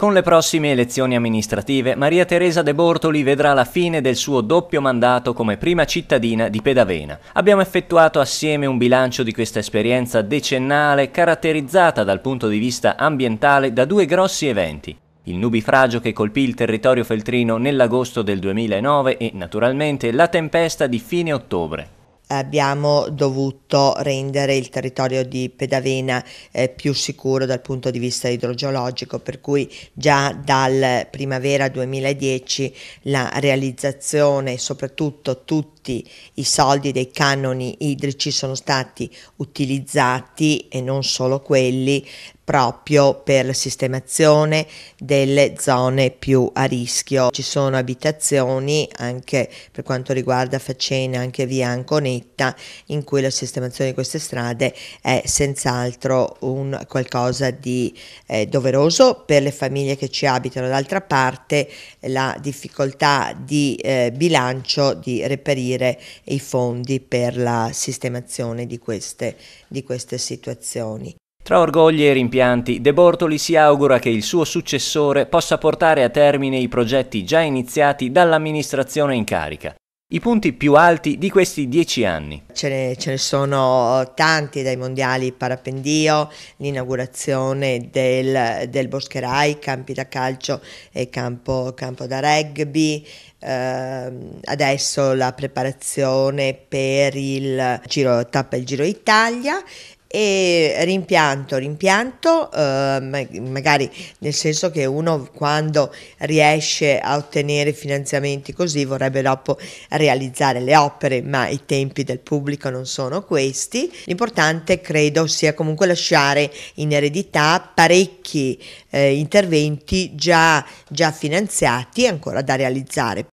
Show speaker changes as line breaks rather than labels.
Con le prossime elezioni amministrative, Maria Teresa De Bortoli vedrà la fine del suo doppio mandato come prima cittadina di Pedavena. Abbiamo effettuato assieme un bilancio di questa esperienza decennale caratterizzata dal punto di vista ambientale da due grossi eventi. Il nubifragio che colpì il territorio feltrino nell'agosto del 2009 e, naturalmente, la tempesta di fine ottobre
abbiamo dovuto rendere il territorio di Pedavena eh, più sicuro dal punto di vista idrogeologico, per cui già dal primavera 2010 la realizzazione e soprattutto tutti i soldi dei canoni idrici sono stati utilizzati e non solo quelli proprio per la sistemazione delle zone più a rischio. Ci sono abitazioni anche per quanto riguarda Facena, anche via Anconetta, in cui la sistemazione di queste strade è senz'altro un qualcosa di eh, doveroso per le famiglie che ci abitano. D'altra parte la difficoltà di eh, bilancio di reperire i fondi per la sistemazione di queste, di queste situazioni.
Tra orgogli e rimpianti, De Bortoli si augura che il suo successore possa portare a termine i progetti già iniziati dall'amministrazione in carica. I punti più alti di questi dieci anni.
Ce ne, ce ne sono eh, tanti, dai mondiali parapendio, l'inaugurazione del, del, Boscherai, campi da calcio e campo, campo da rugby, eh, adesso la preparazione per il Giro Tappa e il Giro Italia e rimpianto, rimpianto, eh, magari nel senso che uno quando riesce a ottenere finanziamenti così vorrebbe dopo realizzare le opere, ma i tempi del pubblico non sono questi. L'importante credo sia comunque lasciare in eredità parecchi eh, interventi già, già finanziati e ancora da realizzare.